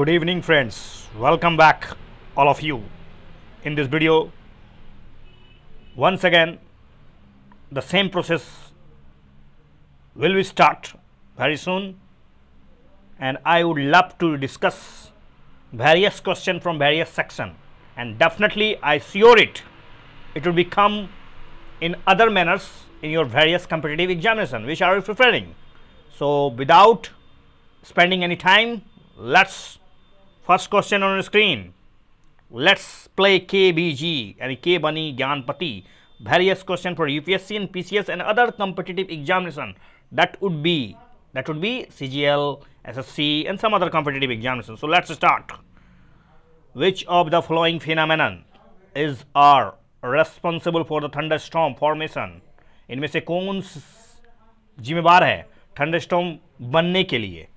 good evening friends welcome back all of you in this video once again the same process will we start very soon and i would love to discuss various question from various section and definitely i sure it it will become in other manners in your various competitive examination which are you so without spending any time let's First question on the screen. Let's play KBG and K Bani Gyanpati. Various question for UPSC and PCS and other competitive examination. That would be that would be CGL, SSC and some other competitive examination. So let's start. Which of the following phenomenon is R responsible for the thunderstorm formation? In से कौन जिम्मेवार है thunderstorm बनने के लिए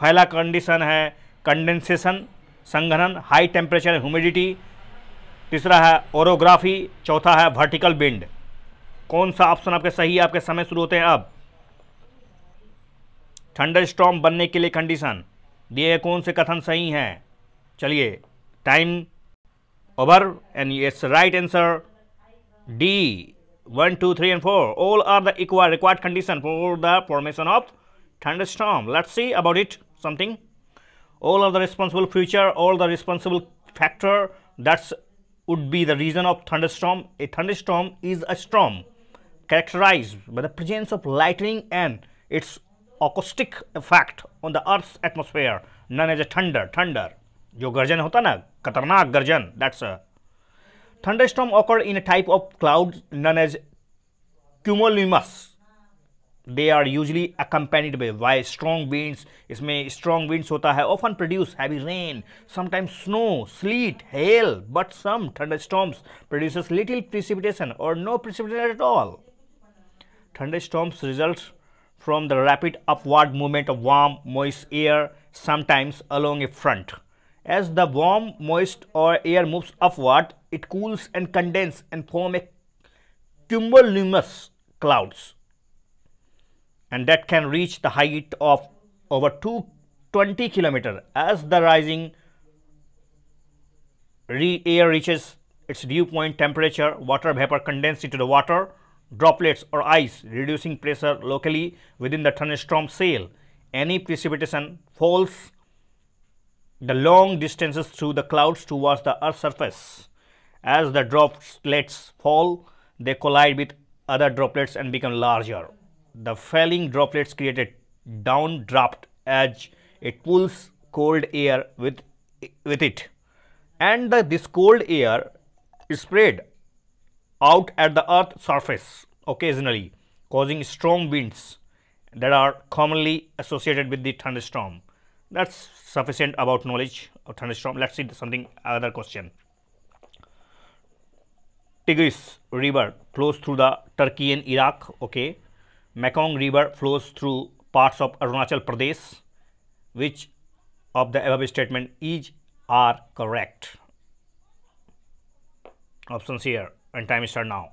पहला condition है condensation संघनन हाई टेम्परेचर ह्यूमिडिटी तीसरा है ओरोग्राफी चौथा है वर्टिकल बेंड कौन सा ऑप्शन आपके सही है आपके समय शुरू होते हैं अब थंडर स्टॉम बनने के लिए कंडीशन दिए गए कौन से कथन सही हैं चलिए time over and it's right answer D one two three and four all are the equal required condition for the formation of thunderstorm let's see about it something all of the responsible feature all the responsible factor that's would be the reason of thunderstorm a thunderstorm is a storm characterized by the presence of lightning and its acoustic effect on the earth's atmosphere known as a thunder thunder जो garjan hota na? खतरनाक garjan. That's a thunderstorm occur in a type of cloud known as cumulonimbus they are usually accompanied by why strong winds may strong winds होता है often produce heavy rain sometimes snow sleet hail but some thunderstorms produces little precipitation or no precipitation at all thunderstorms result from the rapid upward movement of warm moist air sometimes along a front as the warm moist or air moves upward it cools and condenses and form a cumulonimbus clouds and that can reach the height of over 220 kilometers as the rising re air reaches its dew point temperature water vapor condensed into the water droplets or ice reducing pressure locally within the thunderstorm sail any precipitation falls the long distances through the clouds towards the earth's surface as the droplets fall they collide with other droplets and become larger the falling droplets create a downdraft as it pulls cold air with, with it. And the, this cold air is spread out at the earth surface occasionally, causing strong winds that are commonly associated with the thunderstorm. That's sufficient about knowledge of thunderstorm. Let's see something other question. Tigris River flows through the Turkey and Iraq. Okay, Mekong River flows through parts of Arunachal Pradesh. Which of the above statement is are correct? Options here and time start now.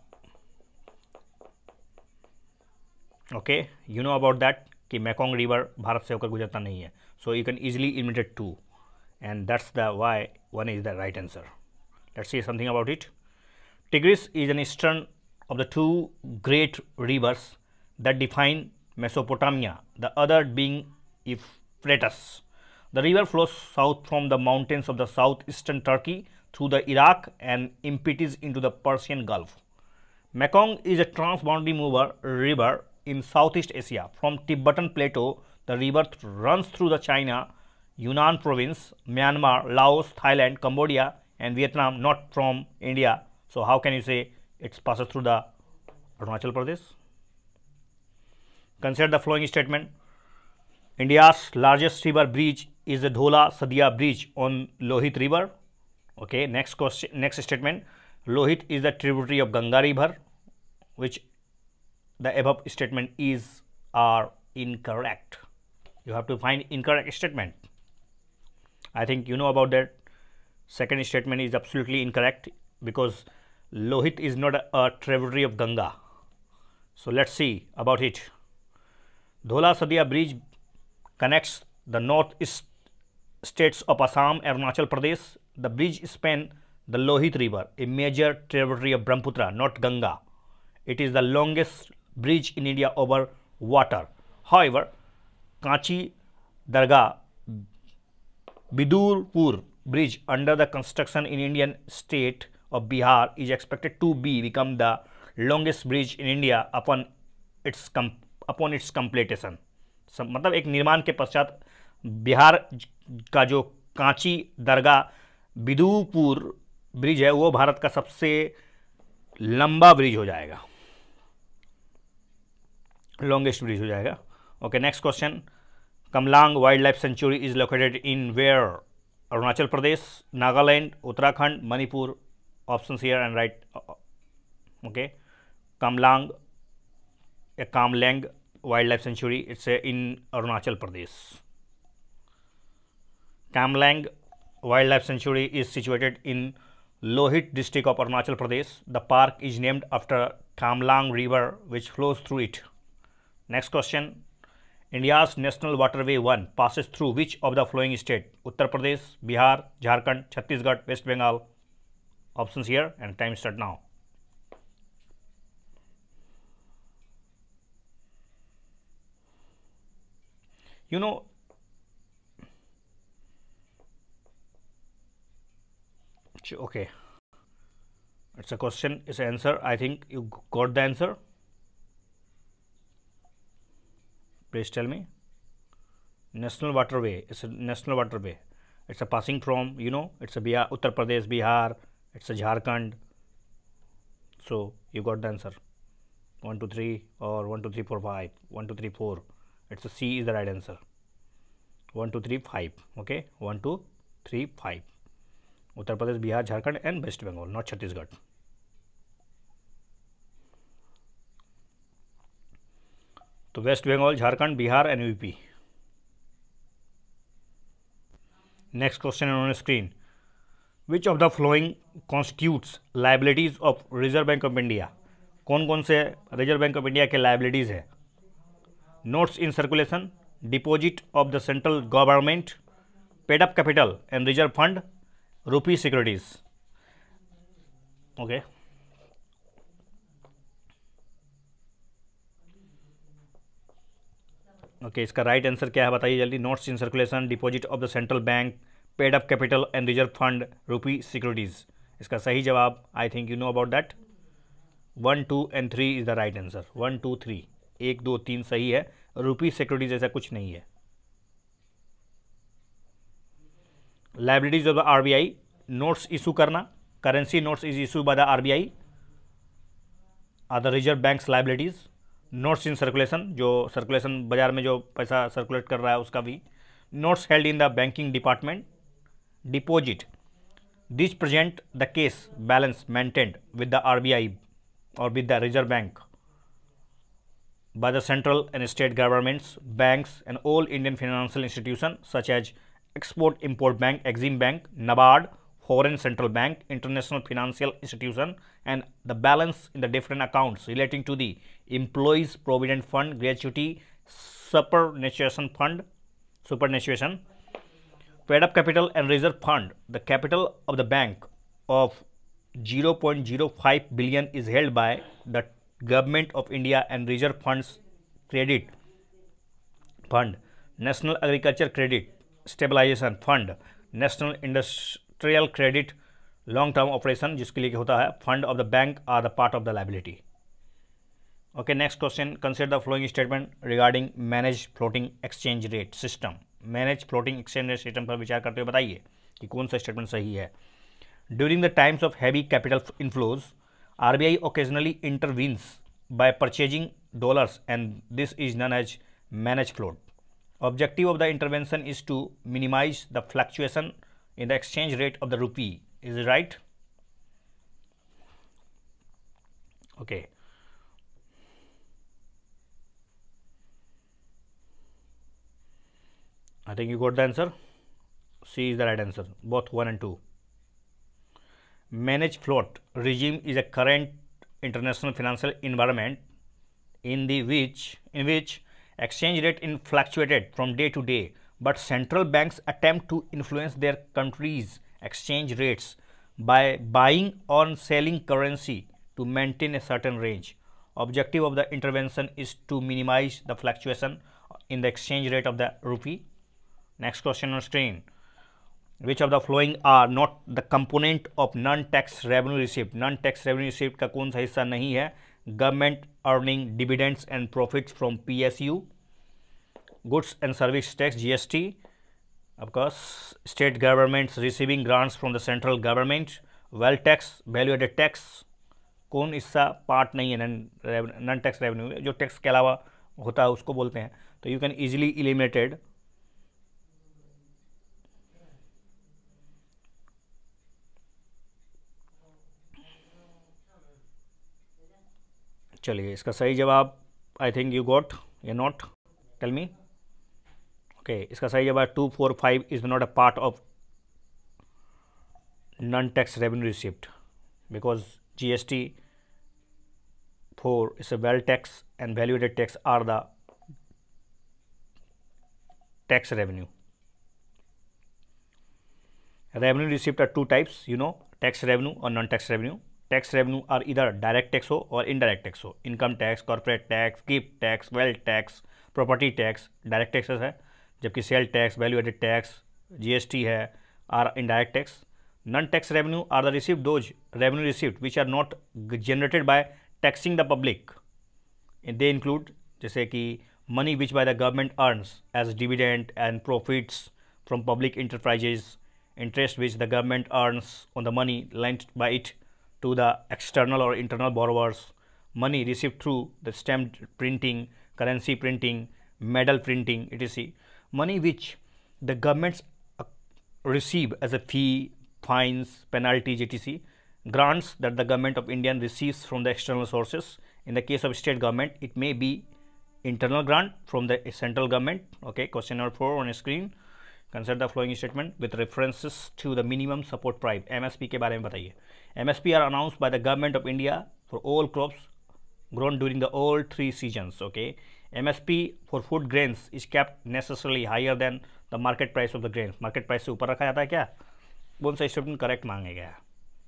Okay, you know about that ki Mekong River Bharat se hokar gujarta nahi So you can easily imitate two and that's the why one is the right answer. Let's see something about it. Tigris is an eastern of the two great rivers that define Mesopotamia, the other being Euphrates. The river flows south from the mountains of the southeastern Turkey through the Iraq and impedes into the Persian Gulf. Mekong is a transboundary mover river in Southeast Asia. From Tibetan Plateau, the river th runs through the China, Yunnan province, Myanmar, Laos, Thailand, Cambodia and Vietnam, not from India. So, how can you say it passes through the Arunachal Pradesh? Consider the following statement. India's largest river bridge is the Dhola Sadia Bridge on Lohit River. Okay, next question, next statement. Lohit is the tributary of Ganga River, which the above statement is are incorrect. You have to find incorrect statement. I think you know about that. Second statement is absolutely incorrect because Lohit is not a, a tributary of Ganga. So let's see about it. Dhola Sadia Bridge connects the northeast states of Assam, Arunachal Pradesh. The bridge spans the Lohit River, a major tributary of Brahmaputra, not Ganga. It is the longest bridge in India over water. However, Kanchi Darga Bidurpur Bridge under the construction in Indian state of Bihar is expected to be become the longest bridge in India upon its completion upon its completion मतलब एक निर्माण के पश्चात बिहार का जो कांची दरगाह Bidupur bridge है वो भारत का सबसे लंबा ब्रिज हो जाएगा लॉन्गेस्ट ब्रिज हो जाएगा okay next question Kamlang wild life sanctuary is located in where Arunachal Pradesh Nagaland Uttarakhand Manipur option here and right okay Kamlang Kamlang wildlife sanctuary it's uh, in Arunachal Pradesh. Kamlang wildlife sanctuary is situated in Lohit district of Arunachal Pradesh. The park is named after Kamlang river which flows through it. Next question. India's National Waterway 1 passes through which of the following state? Uttar Pradesh, Bihar, Jharkhand, Chhattisgarh, West Bengal. Options here and time start now. you know okay it's a question it's an answer i think you got the answer please tell me national waterway it's a national waterway it's a passing from you know it's a bihar uttar pradesh bihar it's a jharkhand so you got the answer 1 2 3 or 1 2 3 4 5 1 2 3 4 it's C is the right answer one two three five okay one two three five Uttar Pradesh Bihar Jharkhand and west west bengal Chhattisgarh तो west Bengal Jharkhand Bihar and UP next question on screen which of the following constitutes liabilities of Reserve Bank of India कौन कौन से Reserve Bank of India के liabilities हैं notes in circulation, deposit of the central government, paid up capital and reserve fund, rupee securities. Okay. Okay okay, इसका right right answer क्या है बताइए जल्दी notes in circulation deposit of the central bank paid up capital and reserve fund rupee securities इसका सही जवाब I think you know about that one two and three is the right answer one two three एक दो तीन सही है रुपी security जैसा कुछ नहीं है liabilities of the RBI notes issue करना currency notes is issue by the RBI are the reserve bank's liabilities notes in circulation जो सर्कुलेशन बाजार में जो पैसा सर्कुलेट कर रहा है उसका भी notes held in the banking department deposit this present the case balance maintained with the RBI और with the Reserve Bank by the central and state governments, banks and all Indian financial institutions such as Export-Import Bank, Exim Bank, NABARD, Foreign Central Bank, International Financial Institution and the balance in the different accounts relating to the Employees Provident Fund, Gratuity, Supernaturation Fund, Supernaturation, Paid Up Capital and Reserve Fund. The capital of the bank of 0.05 billion is held by the government of India and reserve funds credit fund national agriculture credit stabilization fund national industrial credit long term operation जिसके लिए होता है fund of the bank are the part of the liability okay next question consider the following statement regarding manage floating exchange rate system manage floating exchange rate system पर विचार करते हुए बताइए कि कौन सा स्टेटमेंट सही है during the times of heavy capital inflows RBI occasionally intervenes by purchasing dollars and this is known as managed float. Objective of the intervention is to minimize the fluctuation in the exchange rate of the rupee. Is it right? Okay. I think you got the answer. C is the right answer, both 1 and 2. Managed float regime is a current international financial environment in the which in which exchange rate in fluctuated from day to day but central banks attempt to influence their countries exchange rates by buying or selling currency to maintain a certain range objective of the intervention is to minimize the fluctuation in the exchange rate of the rupee next question on screen which of the following are not the component of non tax revenue receipt non tax revenue receipt का कौन सा हिस्सा नहीं है government earning dividends and profits from P S U goods and service tax G S T of course state government receiving grants from the central government well tax value added tax कौन हिस्सा part नहीं है non tax revenue जो tax के अलावा होता है उसको बोलते हैं तो यू कैन इजिली इलिमिनेटेड चलिए इसका सही जवाब I think you got a not tell me okay इसका सही जवाब two four five is not a part of non tax revenue receipt because G S T four is a well tax and valuated tax are the tax revenue revenue receipt are two types you know tax revenue और non tax revenue tax revenue are इधर direct tax हो और indirect tax हो income tax corporate tax gift tax wealth tax property tax direct taxes है जबकि sale tax value added tax GST है are indirect tax non tax revenue are the receive those revenue receipt which are not generated by taxing the public they include जैसे कि money which by the government earns as dividend and profits from public enterprises interest which the government earns on the money lent by it to the external or internal borrowers, money received through the stamp printing, currency printing, medal printing, etc. Money which the governments receive as a fee, fines, penalties, etc. Grants that the government of India receives from the external sources. In the case of state government, it may be internal grant from the central government. Okay, question number four on screen consider the following statement with references to the minimum support price MSP के बारे में बताइए MSP are announce by the government of India for all crops grown during the all three seasons okay msp for food grains is kept necessarily higher than the market price of the grains market price से ऊपर रखा जाता है क्या कौन सा statement correct मांगे गया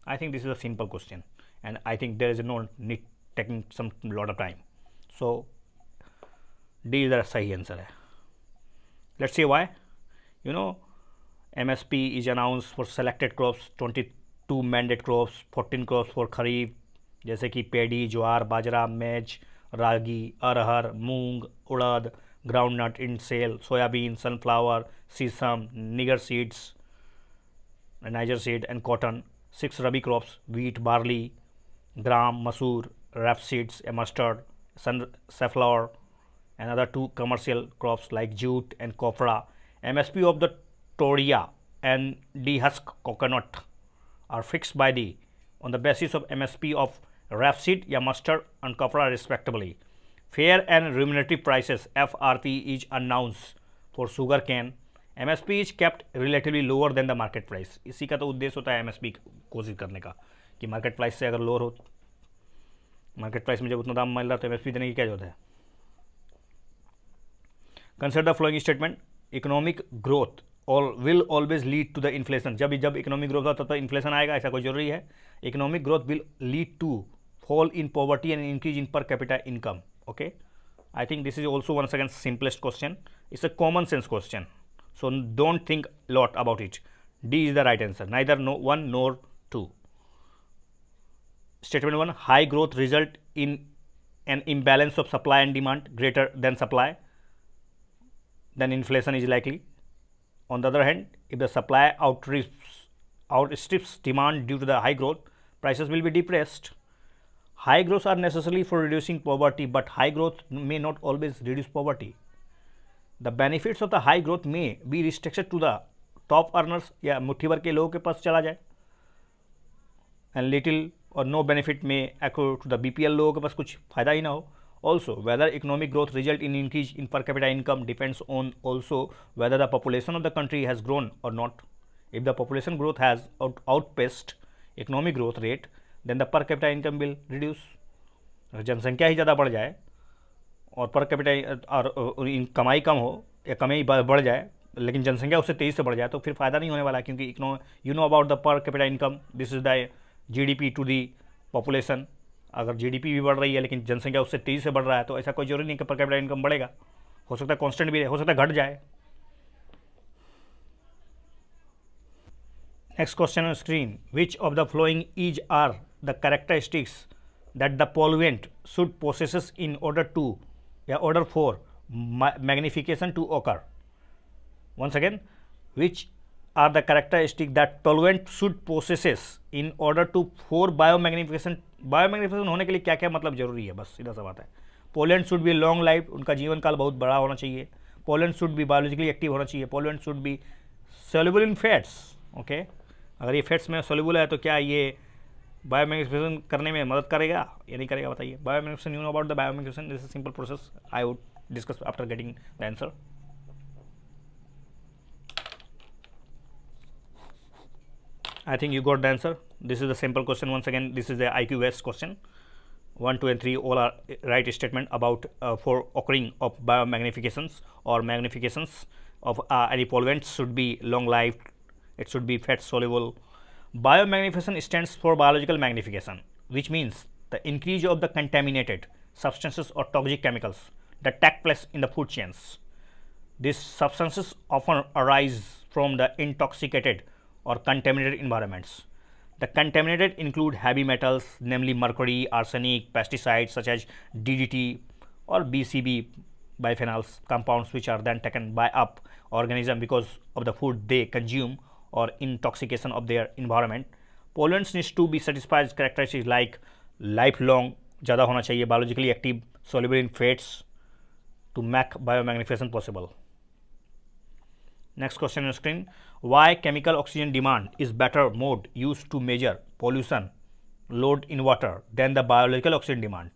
I think this is a simple question and I think there is no need taking some lot of time so D इधर सही आंसर है let's see why you know MSP is announced for selected crops 22 mandate crops 14 crops for kharif जैसे कि paddy jowar bajra maize ragi arhar moong urad groundnut shell soybean sunflower sesame niger seeds niger seed and cotton six rabi crops wheat barley gram masur rape seeds rapeseeds mustard sun safflower and other two commercial crops like jute and copra M S P of the toria and de husk coconut are fix by the on the basis of M S P of rapeseed या mustard and copra respectively fair and remunerative prices F R T is announce for sugarcane M S P is kept relatively lower than the market price इसी का तो उद्देश्य होता है M S P कोशिश करने का कि मार्केट प्राइस से अगर लोअर हो मार्केट प्राइस में जब उतना दाम मिल रहा है तो एम एस पी देने की क्या जरूरत है consider the following statement economic growth all will always lead to the inflation जब जब इकोनॉमिक ग्रोथ होता तब तो इन्फ्लेशन आएगा ऐसा कोई जरूरी है economic growth will lead to fall in poverty and increase in per capita income okay I think this is also one second simplest question it's a common sense question so don't think lot about it D is the right answer ना इधर no one nor two statement one high growth result in an imbalance of supply and demand greater than supply then inflation is likely. On the other hand, if the supply outstrips, outstrips demand due to the high growth, prices will be depressed. High growth are necessary for reducing poverty, but high growth may not always reduce poverty. The benefits of the high growth may be restricted to the top earners ya मुट्ठी भर ke logo ke pass chala jaye and little or no benefit may accrue to the bpl logo ke pass kuch fayda hi na ho also whether economic growth result in increase in per capita income depends on also whether the population of the country has grown or not if the population growth has out outpaced economic growth rate then the per capita income will reduce जनसंख्या ही ज़्यादा बढ़ जाए और per capita और कमाई कम हो या कमाई बढ़ जाए लेकिन जनसंख्या उससे तेज़ी से बढ़ जाए तो फिर फ़ायदा नहीं होने वाला क्योंकि you know about the per capita income this is the GDP to the population अगर जीडीपी भी बढ़ रही है लेकिन जनसंख्या उससे तेज़ी से बढ़ रहा है तो ऐसा कोई जरूरी नहीं कि पर कैपिटल इनकम बढ़ेगा हो सकता है कॉन्स्टेंट भी रहे हो सकता है घट जाए next question on screen which of the following is are the characteristics that the pollutant should process in order to या order for magnification to occur one second which are the characteristic that pollutant should possesses in order to for biomagnification biomagnification होने के लिए क्या क्या मतलब जरूरी है बस सीधा सा बात है pollutant should be long life उनका जीवन काल बहुत बड़ा होना चाहिए पोलैंड शुड भी बायोलॉजिकली एक्टिव होना चाहिए पोलैंड शुड भी सोलेबल इन फैट्स ओके अगर ये फैट्स में सोलेबल है तो क्या ये बायोमैग्निफिकेशन करने में मदद करेगा या नहीं करेगा बताइए biomagnification you know about the biomagnification this is simple process I would discuss after getting the answer I think you got the answer. This is the simple question once again. This is the IQS question. 1, 2 and 3 all are eh, right statement about uh, for occurring of biomagnifications or magnifications of uh, any pollutants should be long lived, it should be fat soluble. Biomagnification stands for biological magnification which means the increase of the contaminated substances or toxic chemicals that take place in the food chains. These substances often arise from the intoxicated or contaminated environments. The contaminated include heavy metals, namely mercury, arsenic, pesticides such as DDT or BCB biphenyls compounds which are then taken by up organism because of the food they consume or intoxication of their environment. Pollutants needs to be satisfied characteristics like lifelong ज़्यादा होना चाहिए biologically active soluble in fats to make biomagnification possible. Next question on screen. why chemical oxygen demand is better mode used to measure pollution load in water than the biological oxygen demand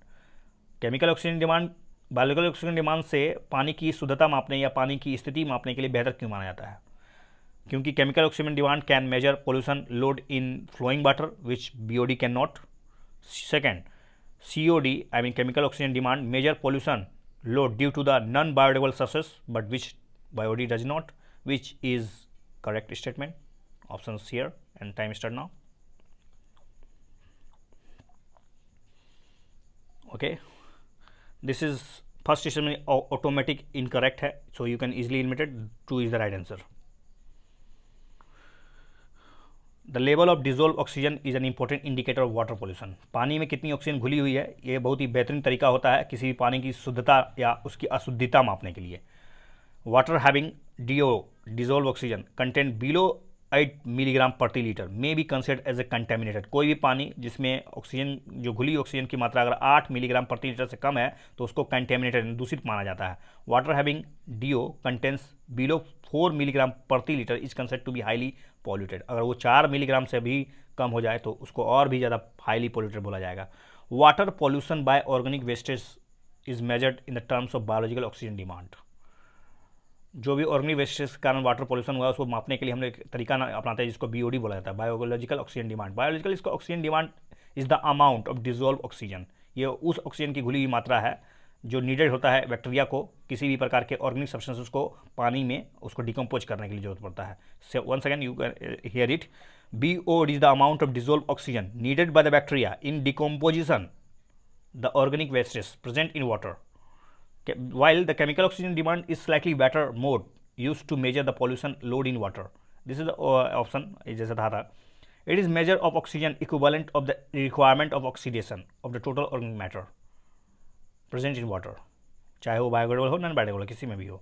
chemical oxygen demand biological oxygen demand से पानी की शुद्धता मापने या पानी की स्थिति मापने के लिए बेहतर क्यों माना जाता है क्योंकि chemical oxygen demand can measure pollution load in flowing water which BOD can not second COD I mean chemical oxygen demand measure pollution load due to the non-biodegradable surfaces but which biody does not which is correct statement options here and time start now okay this is first statement automatic incorrect hai so you can easily limit it true is the right answer the level of dissolve oxygen is an important indicator of water pollution पानी में कितनी oxygen घुली हुई है ये बहुत ही बेहतरीन तरीका होता है किसी भी पानी की शुद्धता या उसकी अशुद्धता मापने के लिए water having DO dissolved oxygen content below 8 milligram प्रति litre may be consider as a contaminated कोई भी पानी जिसमें ऑक्सीजन जो घुली ऑक्सीजन की मात्रा अगर 8 मिलीग्राम प्रति लीटर से कम है तो उसको कंटेमिनेटेड दूषित माना जाता है water having DO contents below 4 milligram प्रति litre is consider to be highly polluted अगर वो 4 मिलीग्राम से भी कम हो जाए तो उसको और भी ज़्यादा हाईली पॉल्यूटेड बोला जाएगा water pollution by organic wastage is measured in the terms of biological oxygen demand जो भी ऑर्गेनिक वेस्टेज के कारण वाटर पॉल्यूशन हुआ उसको मापने के लिए हमने एक तरीका अपनाते हैं जिसको बीओडी बोला जाता है बायोलॉजिकल ऑक्सीजन डिमांड बायोलॉजिकल इसका oxygen demand is the amount of dissolve oxygen ये उस ऑक्सीजन की घुली हुई मात्रा है जो नीडेड होता है बैक्टीरिया को किसी भी प्रकार के ऑर्गेनिक सब्सटेंसेस को पानी में उसको डिकम्पोज करने के लिए जरूरत पड़ता है so once again you hear it B O is the amount of dissolve oxygen needed by the bacteria in decomposition the organic wastes present in water while the chemical oxygen demand is slightly better mode used to measure the pollution load in water. This is the uh, option is jaisa tha tha It is measure of oxygen equivalent of the requirement of oxidation of the total organic matter present in water. chahe wo biodegradable ho non biodegradable kisi mein bhi ho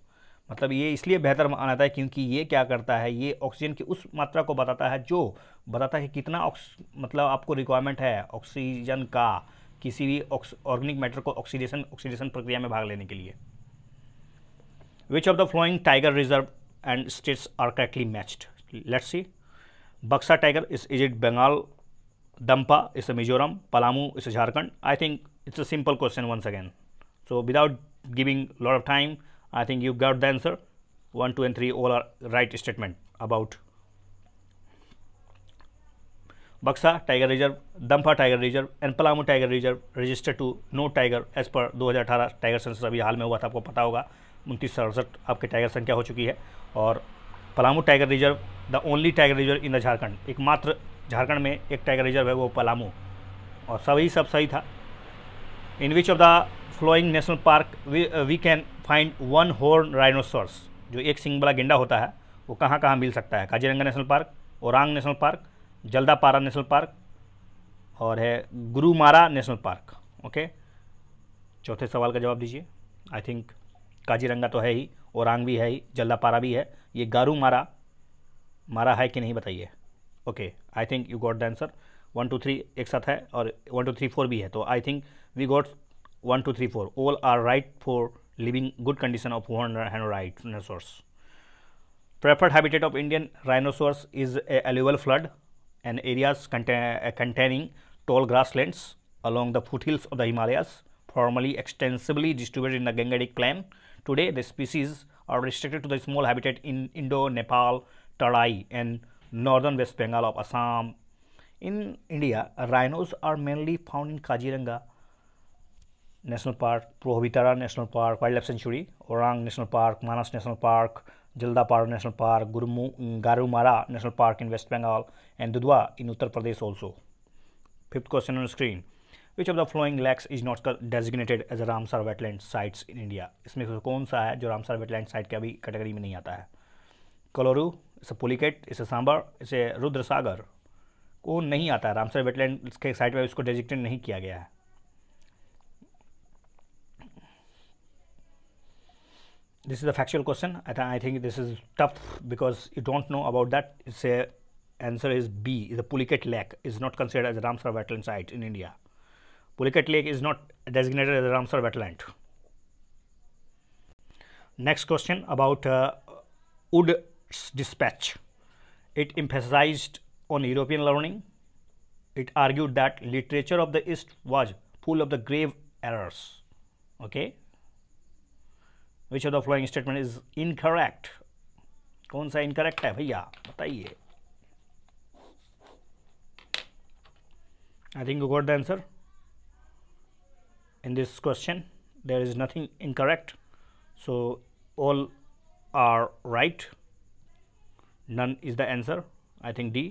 मतलब ये इसलिए बेहतर माना जाता है क्योंकि ये क्या करता है ये ऑक्सीजन की उस मात्रा को बताता है जो बताता है कि कितना मतलब आपको रिक्वायरमेंट है ऑक्सीजन का किसी भी ऑर्गेनिक मैटर को ऑक्सीडेशन ऑक्सीडेशन प्रक्रिया में भाग लेने के लिए which of the following tiger reserve and states are correctly matched let's see Buxa tiger is is it Bengal Dampa is Mizoram Palamu is Jharkhand I think it's a simple question once again so without giving lot of time I think you got the answer one two and three all are right statement about बक्सा tiger reserve Dampa tiger reserve and Palamu tiger reserve register to no tiger as per 2018 tiger census अभी हाल में हुआ था आपको पता होगा उनतीस सड़सठ आपके टाइगर संख्या हो चुकी है और Palamu tiger reserve the only tiger reserve in the Jharkhand एकमात्र झारखंड में एक टाइगर रिजर्व है वो पलामू और सभी सब सही था in which of the following national park we can find one horn rhinoceros जो एक सिंग वाला गेंडा होता है वो कहाँ कहाँ मिल सकता है Kaziranga national park Orang national park Jaldapara national park और है गुरुमारा नेशनल पार्क ओके चौथे सवाल का जवाब दीजिए आई थिंक काजीरंगा तो है ही औरंग भी है ही जल्दापारा भी है ये गारू मारा मारा है कि नहीं बताइए okay I think you got the answer one two three एक साथ है और वन टू थ्री फोर भी है तो I think we got one two three four all are right for living good condition of one hand right preferred habitat of Indian rhinoceros is a alluvial flood and areas contain, uh, containing tall grasslands along the foothills of the Himalayas, formerly extensively distributed in the Gangetic Plain. Today, the species are restricted to the small habitat in Indo-Nepal, Tarai and northern West Bengal of Assam. In India, rhinos are mainly found in Kaziranga National Park, Prohibitara National Park, Wildlife Sanctuary, Orang National Park, Manas National Park, Jaldaparu National Park, Gurumu, Garumara National Park in West Bengal, and Dudwa in Uttar Pradesh also. Fifth question on screen. Which of the following lakes is not designated as a Ramsar wetland sites in India? इसमें से कौन सा है जो Ramsar wetland site के अभी category में नहीं आता है कलोरू इसे पुलिकेट इसे सांबर इसे रुद्र सागर को नहीं आता है रामसर वेटलैंड के साइट में इसको डेजिग्नेट नहीं किया गया है this is a factual question I, th I think this is tough because you don't know about that it's a answer is B the Puliket lake is not considered as a Ramsar wetland site in India Puliket lake is not designated as a Ramsar wetland next question about uh, Wood's dispatch it emphasized on European learning it argued that literature of the East was full of the grave errors okay which of the following statement is incorrect? कौन सा incorrect है भैया बताइए I think you got the answer in this question there is nothing incorrect so all are right none is the answer I think D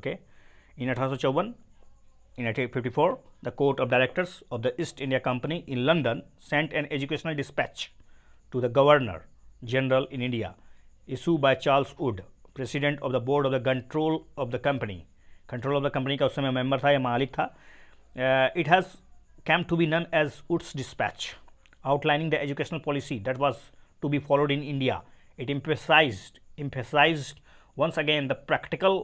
okay in 1854 in 1854 the court of directors of the East India Company in London sent an educational dispatch to the Governor General in India, issued by Charles Wood, President of the Board of the Control of the Company. Control of the Company का उस समय member था या मालिक था. it has come to be known as Wood's Dispatch, outlining the educational policy that was to be followed in India. It emphasized emphasized once again the practical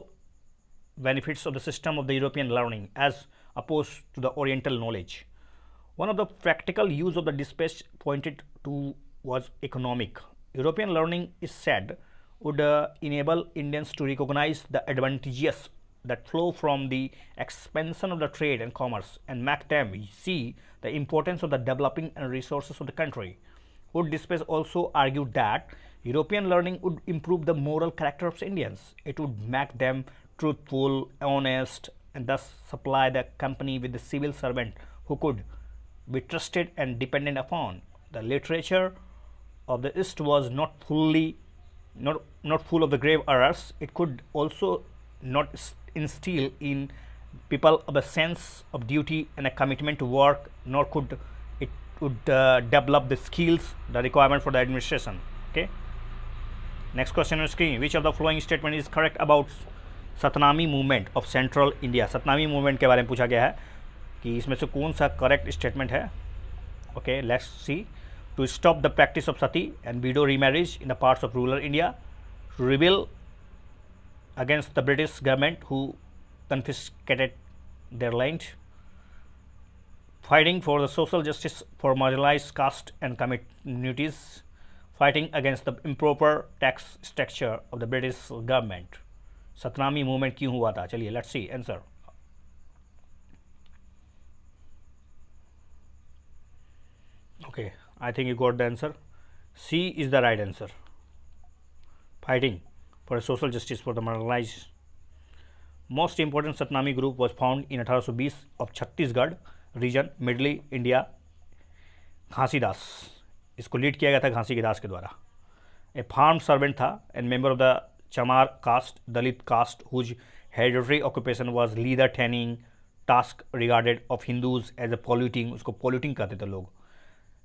benefits of the system of the European learning as opposed to the Oriental knowledge. One of the practical use of the dispatch pointed to was economic. European learning is said would uh, enable Indians to recognize the advantages that flow from the expansion of the trade and commerce and make them see the importance of the developing and resources of the country. Would Dispatch also argued that European learning would improve the moral character of Indians. It would make them truthful, honest, and thus supply the company with the civil servant who could be trusted and dependent upon. The literature of the east was not fully not not full of the grave errors it could also not instill in people of a sense of duty and a commitment to work nor could it would uh, develop the skills the requirement for the administration okay next question on screen which of the following statement is correct about Satnami movement of central India Satnami movement के बारे में पूछा गया है कि इसमें से कौन सा करेक्ट स्टेटमेंट है okay let's see to stop the practice of sati and widow remarriage in the parts of rural India, to rebel against the British government who confiscated their land, fighting for the social justice for marginalized caste and communities, fighting against the improper tax structure of the British government. Satnami movement क्यों हुआ था Let's see answer. okay I think you got the answer C is the right answer fighting for social justice for the modernize most important Satnami group was found in अठारह सौ बीस ऑफ Chhattisgarh region middle India घांसी दास इसको lead किया गया था घांसी के दास के द्वारा ए फार्म सर्वेंट था and member of the Chamar caste Dalit caste whose hereditary occupation was leather tanning task regarded of Hindus as a polluting उसको पॉल्यूटिंग करते थे लोग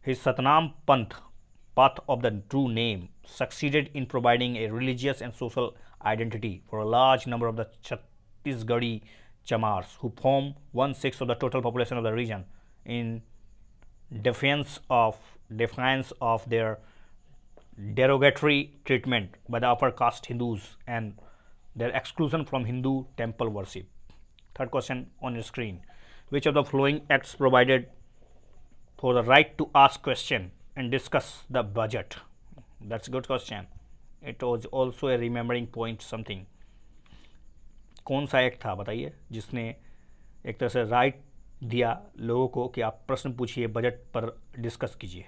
His Satnam Panth, Path of the True Name, succeeded in providing a religious and social identity for a large number of the Chhattisgarhi Chamars, who form one-sixth of the total population of the region in defiance of, defiance of their derogatory treatment by the upper caste Hindus and their exclusion from Hindu temple worship. Third question on your screen. Which of the following acts provided for the right to ask question and discuss the budget that's good question it was also a remembering point something कौन सा act था बताइए जिसने एक तरह से right दिया लोगों को कि आप प्रश्न पूछिए बजट पर डिस्कस कीजिए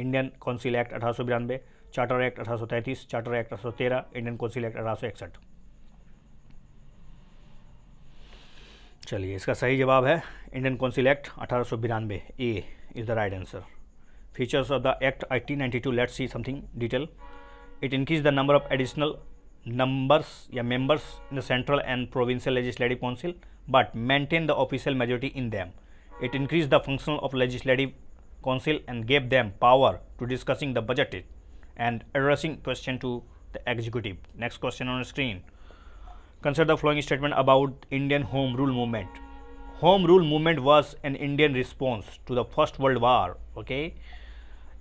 इंडियन काउंसिल एक्ट अठारह चार्टर एक्ट अठारह चार्टर एक्ट अठारह इंडियन काउंसिल एक्ट अठारह चलिए इसका सही जवाब है इंडियन काउंसिल एक्ट अठारह सौ बिरानवे A is the right answer features of the act eighteen ninety two let see something detail it increase the number of additional numbers या members in the central and provincial legislative council but maintain the official majority in them it increase the function of legislative council and gave them power to discussing the budget and addressing question to the executive next question on screen Consider the following statement about Indian Home Rule Movement. Home Rule Movement was an Indian response to the First World War. Okay,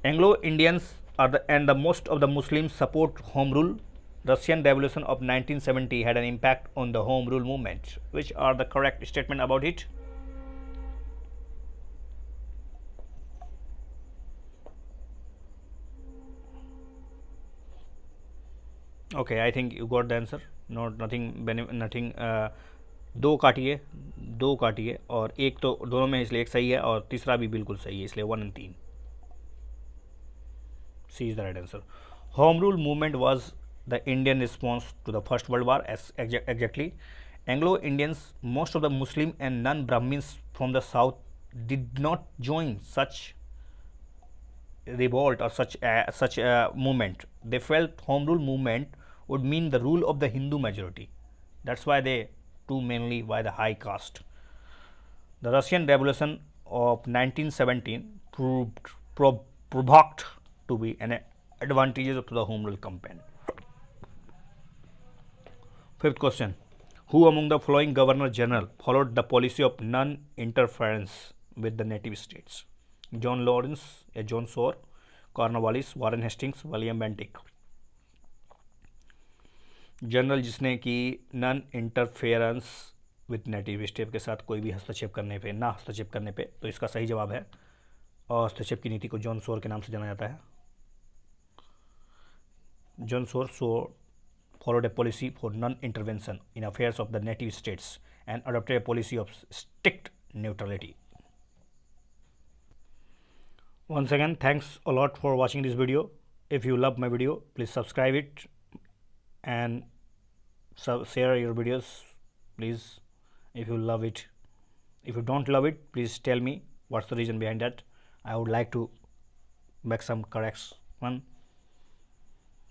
Anglo-Indians are the and the most of the Muslims support home rule. Russian Revolution of 1970 had an impact on the home rule movement. Which are the correct statement about it? okay i think you got the answer not nothing nothing uh, दो काटिए दो काटिए और एक तो दोनों में इसलिए एक सही है और तीसरा भी बिल्कुल सही है इसलिए वन एंड तीन C is the right answer home rule movement was the Indian response to the first world war exactly Anglo Indians most of the Muslim and non Brahmins from the south did not join such revolt or such uh, such uh, movement they felt home rule movement would mean the rule of the Hindu majority. That's why they too mainly by the high caste. The Russian Revolution of 1917 proved provoked to be an advantage to the Home Rule campaign. Fifth question Who among the following Governor General followed the policy of non interference with the native states? John Lawrence, John Shore, Cornwallis, Warren Hastings, William Bentinck. General जिसने कि non interference with native step के साथ कोई भी हस्तक्षेप करने पे ना हस्तक्षेप करने पे तो इसका सही जवाब है और हस्तक्षेप की नीति को जॉन सोर के नाम से जाना जाता है John Shore so followed a policy for non intervention in affairs of the native states and adopted policy of strict neutrality one second thanks a lot for watching this video if you love my video please subscribe it and so share your videos please if you love it if you don't love it please tell me what's the reason behind that i would like to make some corrections.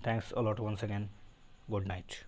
thanks a lot once again good night